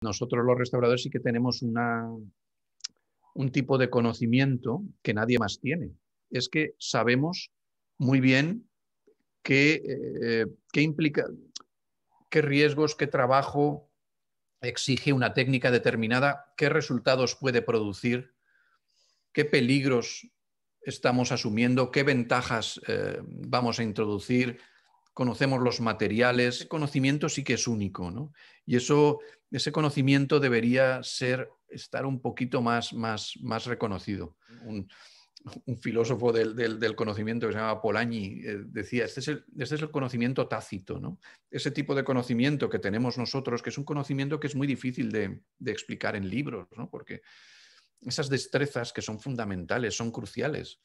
Nosotros los restauradores sí que tenemos un tipo de conocimiento que nadie más tiene. Es que sabemos muy bien eh, qué, implica, qué riesgos, qué trabajo exige una técnica determinada, qué resultados puede producir, qué peligros estamos asumiendo, qué ventajas eh, vamos a introducir, conocemos los materiales, ese conocimiento sí que es único, ¿no? Y eso, ese conocimiento debería ser, estar un poquito más, más, más reconocido. Un, filósofo del, conocimiento que se llama Polanyi eh, decía, este, este es, el, conocimiento tácito, ¿no? Ese tipo de conocimiento que tenemos nosotros, que es un conocimiento que es muy difícil de, de explicar en libros, ¿no? Porque esas destrezas que son fundamentales, son cruciales.